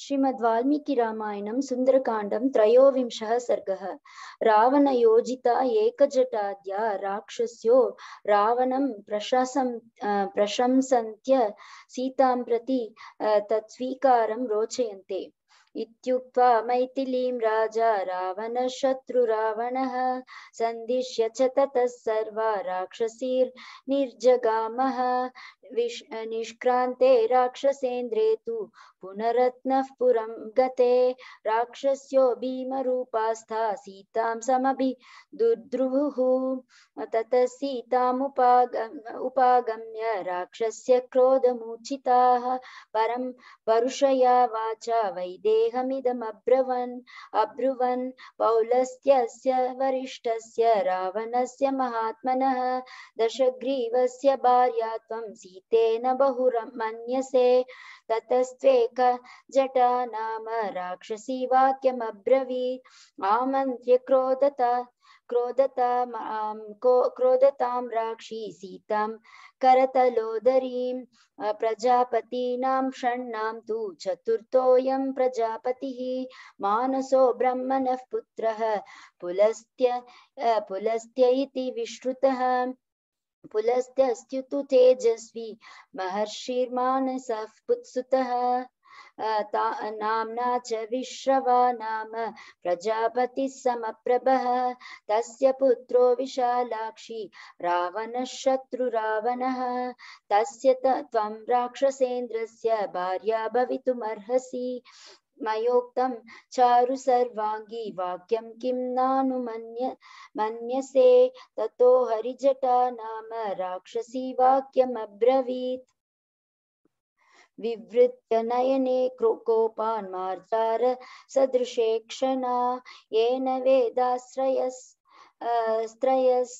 श्रीमद्वाल्मीकिरामायणं सुन्दरकाण्डं त्रयोविंशः सर्गः रावणयोजिता एकजटाद्या राक्षस्यो रावणं प्रशासं प्रशंसन्त्य सीतां प्रति तत्स्वीकारं रोचयन्ते इत्युक्त्वा मैथिलीं राजा रावणशत्रुरावणः सन्दिश्य च ततः सर्वा राक्षसीर्निर्जगामः निष्क्रांते राक्षसेन्द्रे तु पुनरत्नः पुरं गते राक्षस्यो भीमरूपास्था सीतां समभि दुद्रुवुः ततः सीतामुपाग उपागम्य राक्षस्य क्रोधमूर्छिताः परं परुषया वाचा वैदेहमिदमब्रवन् अब्रुवन् पौलस्त्यस्य वरिष्ठस्य रावणस्य महात्मनः दशग्रीवस्य भार्या त्वं सीता तेन बहुरमन्यसे ततस्त्वेक जटा नाम राक्षसी वाक्यमब्रवीत् आमन्त्र्य क्रोधता क्रोधतां क्रोधतां राक्षी सीतां करतलोदरीं प्रजापतीनां षण्णां तु चतुर्थोऽयं प्रजापतिः मानसो ब्रह्मणः पुत्रः पुलस्त्य पुलस्त्य इति विश्रुतः पुलस्त्यस्तु तेजस्वी महर्षिर्मानसः पुत्सुतः नाम्ना च विश्रवा नाम प्रजापतिः समप्रभः तस्य पुत्रो विशालाक्षी रावणः शत्रुरावणः तस्य त्वं राक्षसेन्द्रस्य भार्या भवितुमर्हसि मयोक्तं चारु सर्वांगी वाक्यम किम नानु मन्य मन्यसे ततो हरिजटा नाम राक्षसी वाक्यम अब्रवीत विवृत्य नयने कोपान् मार्जार सदृशे क्षणा येन वेदाश्रयस् स्त्रयस्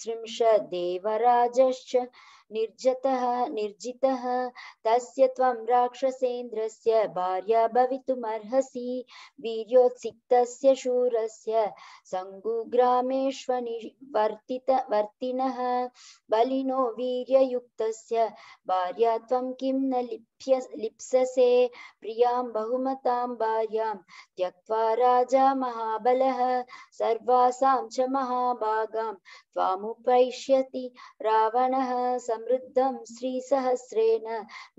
श्रींश देवराजश्च निर्जतः निर्जितः तस्य त्वं राक्षसेन्द्रस्य भार्या भवितुमर्हसि वीर्योत्सिक्तस्य शूरस्य सङ्गुग्रामेष्वनिवर्तित वर्तिनः बलिनो वीर्ययुक्तस्य भार्या त्वं किं न लिप्य लिप्ससे प्रियां बहुमतां भार्यां त्यक्त्वा राजा महाबलः सर्वासां च महाभागां त्वामुपैष्यति रावणः समृद्धं श्रीसहस्रेण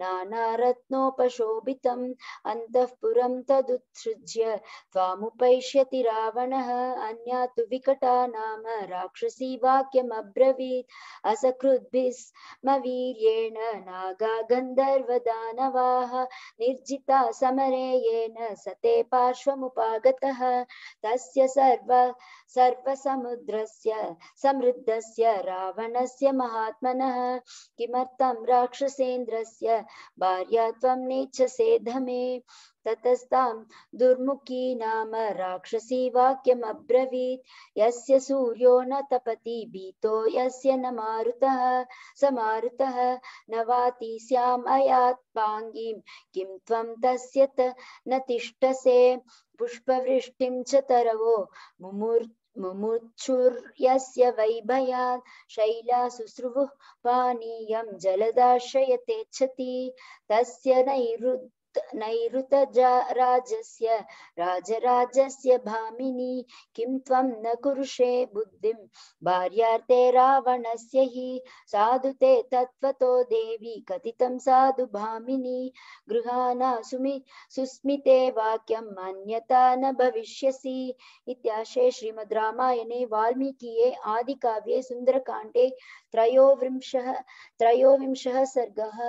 नानारत्नोपशोभितम् अन्तःपुरं तदुत्सृज्य त्वामुपैष्यति रावणः अन्या तु विकटा नाम राक्षसी वाक्यमब्रवीत् असकृद्भिस्मवीर्येण नागा गन्धर्वदानवाः निर्जिता समरे येन सते पार्श्वमुपागतः तस्य सर्व सर्वसमुद्रस्य समृद्धस्य रावणस्य महात्मनः किमर्थं राक्षसेन्द्रस्य भार्या त्वं नेच्छसे धमे ततस्तां दुर्मुखी नाम राक्षसी वाक्यमब्रवीत् यस्य सूर्यो न तपति भीतो यस्य न मारुतः स मारुतः न वाति स्यामयात् पाङ्गीं किं त्वं तस्य न तिष्ठसे पुष्पवृष्टिं च तरवो मुमूर्त मुमुक्षुर्यस्य वैभयात् शैला शुश्रुवुः पानीयं जलदाश्रयतेच्छति तस्य नैरुद् नैरुतजा राजस्य राजराजस्य भामिनी किं त्वं न कुरुषे बुद्धिं भार्यार्थे रावणस्य हि साधु ते तत्त्वतो देवी कथितं साधु भामिनी गृहाणा सुमि सुस्मिते वाक्यं मान्यता न भविष्यसि इत्याशे श्रीमद् रामायणे वाल्मीकिये आदिकाव्ये सुन्दरकाण्डे त्रयोविंशः त्रयोविंशः सर्गः